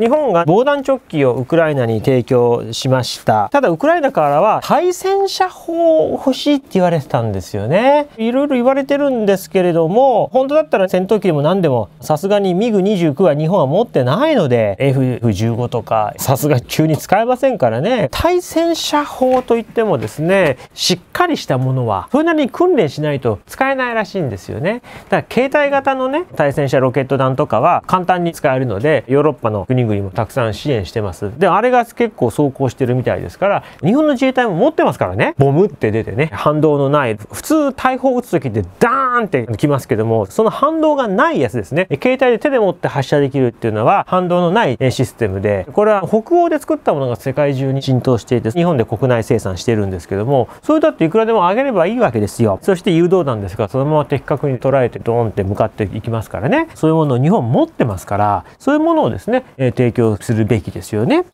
日本が防弾チョッキをウクライナに提供しました。ただ、ウクライナからは対戦車砲欲しいって言われてたんですよね。いろいろ言われてるんですけれども、本当だったら戦闘機でも何でも、さすがにミグ29は日本は持ってないので、F15 とか、さすが急に使えませんからね。対戦車砲といってもですね、しっかりしたものは、それなりに訓練しないと使えないらしいんですよね。だから、携帯型のね、対戦車ロケット弾とかは簡単に使えるので、ヨーロッパの国々もたくさん支援してますであれが結構走行してるみたいですから日本の自衛隊も持ってますからねボムって出てね反動のない普通大砲撃つ時ってダーンってきますけどもその反動がないやつですね携帯で手で持って発射できるっていうのは反動のないシステムでこれは北欧で作ったものが世界中に浸透していて日本で国内生産してるんですけどもそれだっていくらでも上げればいいわけですよそして誘導弾ですがそのまま的確に捉えてドーンって向かっていきますからねそういうものを日本持ってますからそういうものをですね、提供するべきですよね。